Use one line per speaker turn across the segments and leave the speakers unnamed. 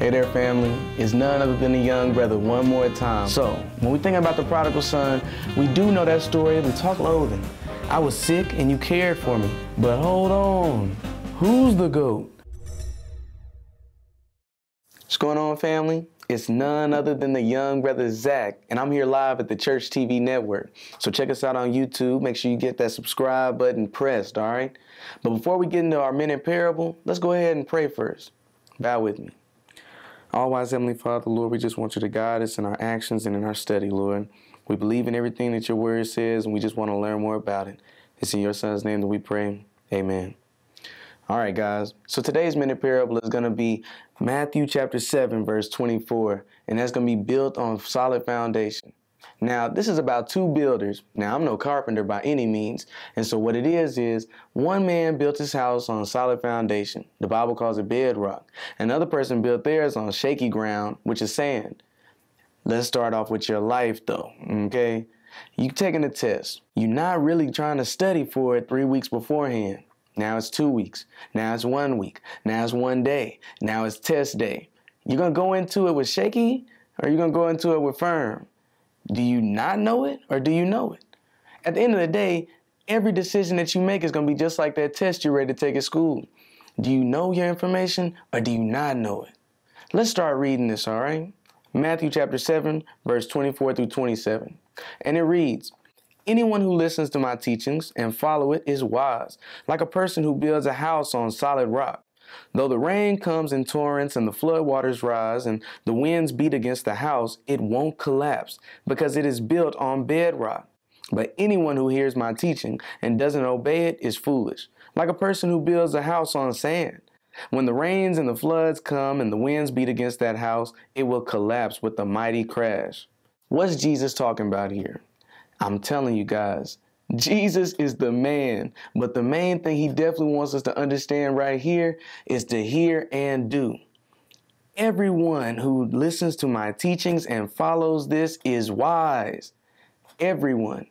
Hey there, family. It's none other than the young brother one more time. So, when we think about the prodigal son, we do know that story of the talk loathing. I was sick and you cared for me. But hold on, who's the GOAT? What's going on, family? It's none other than the young brother Zach, and I'm here live at the Church TV Network. So check us out on YouTube. Make sure you get that subscribe button pressed, all right? But before we get into our minute parable, let's go ahead and pray first. Bow with me. All wise Heavenly Father, Lord, we just want you to guide us in our actions and in our study, Lord. We believe in everything that your word says, and we just want to learn more about it. It's in your son's name that we pray. Amen. All right, guys. So today's minute parable is going to be Matthew chapter 7, verse 24, and that's going to be built on solid foundation. Now, this is about two builders. Now, I'm no carpenter by any means. And so what it is is one man built his house on a solid foundation. The Bible calls it bedrock. Another person built theirs on shaky ground, which is sand. Let's start off with your life though, okay? You're taking a test. You're not really trying to study for it three weeks beforehand. Now it's two weeks. Now it's one week. Now it's one day. Now it's test day. You're gonna go into it with shaky or you're gonna go into it with firm? Do you not know it or do you know it? At the end of the day, every decision that you make is going to be just like that test you're ready to take at school. Do you know your information or do you not know it? Let's start reading this, all right? Matthew chapter 7, verse 24 through 27. And it reads, Anyone who listens to my teachings and follow it is wise, like a person who builds a house on solid rock. Though the rain comes in torrents and the floodwaters rise and the winds beat against the house, it won't collapse because it is built on bedrock. But anyone who hears my teaching and doesn't obey it is foolish, like a person who builds a house on sand. When the rains and the floods come and the winds beat against that house, it will collapse with a mighty crash. What's Jesus talking about here? I'm telling you guys, Jesus is the man. But the main thing he definitely wants us to understand right here is to hear and do. Everyone who listens to my teachings and follows this is wise. Everyone.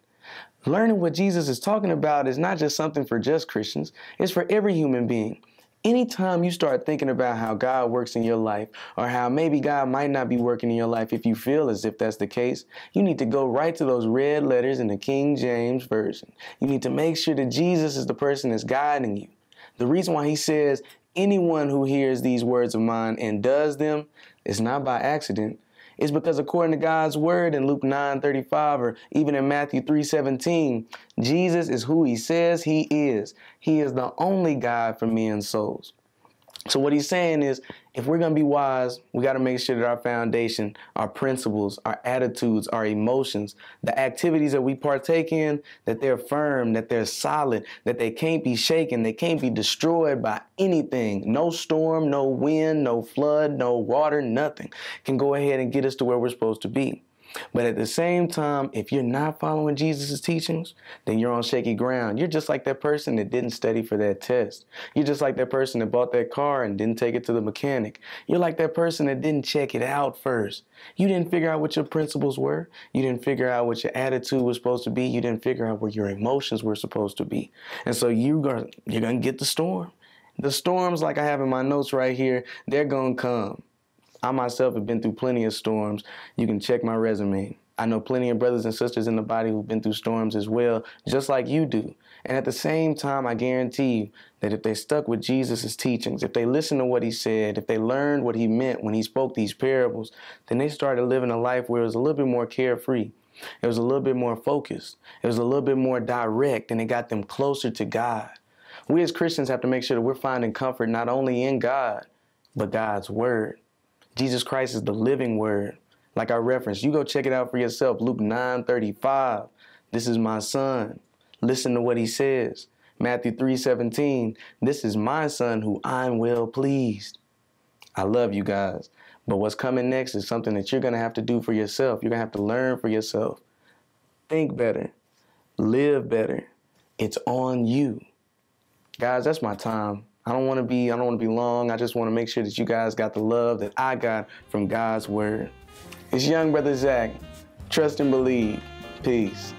Learning what Jesus is talking about is not just something for just Christians, it's for every human being. Anytime you start thinking about how God works in your life or how maybe God might not be working in your life if you feel as if that's the case, you need to go right to those red letters in the King James Version. You need to make sure that Jesus is the person that's guiding you. The reason why he says, anyone who hears these words of mine and does them, it's not by accident is because according to God's word in Luke 9:35 or even in Matthew 3:17, Jesus is who he says he is. He is the only God for men's souls. So what he's saying is, if we're gonna be wise, we gotta make sure that our foundation, our principles, our attitudes, our emotions, the activities that we partake in, that they're firm, that they're solid, that they can't be shaken, they can't be destroyed by anything. No storm, no wind, no flood, no water, nothing can go ahead and get us to where we're supposed to be. But at the same time, if you're not following Jesus' teachings, then you're on shaky ground. You're just like that person that didn't study for that test. You're just like that person that bought that car and didn't take it to the mechanic. You're like that person that didn't check it out first. You didn't figure out what your principles were. You didn't figure out what your attitude was supposed to be. You didn't figure out where your emotions were supposed to be. And so you are, gonna you're going to get the storm. The storms, like I have in my notes right here, they're going to come. I myself have been through plenty of storms. You can check my resume. I know plenty of brothers and sisters in the body who've been through storms as well, just like you do. And at the same time, I guarantee you that if they stuck with Jesus' teachings, if they listened to what he said, if they learned what he meant when he spoke these parables, then they started living a life where it was a little bit more carefree. It was a little bit more focused. It was a little bit more direct, and it got them closer to God. We as Christians have to make sure that we're finding comfort not only in God, but God's Word. Jesus Christ is the living word. Like I referenced, you go check it out for yourself. Luke 9 35. This is my son. Listen to what he says. Matthew 3 17. This is my son who I'm well pleased. I love you guys. But what's coming next is something that you're going to have to do for yourself. You're going to have to learn for yourself. Think better. Live better. It's on you. Guys, that's my time. I don't want to be I don't want to be long. I just want to make sure that you guys got the love that I got from God's word. It's young brother Zach. Trust and believe. Peace.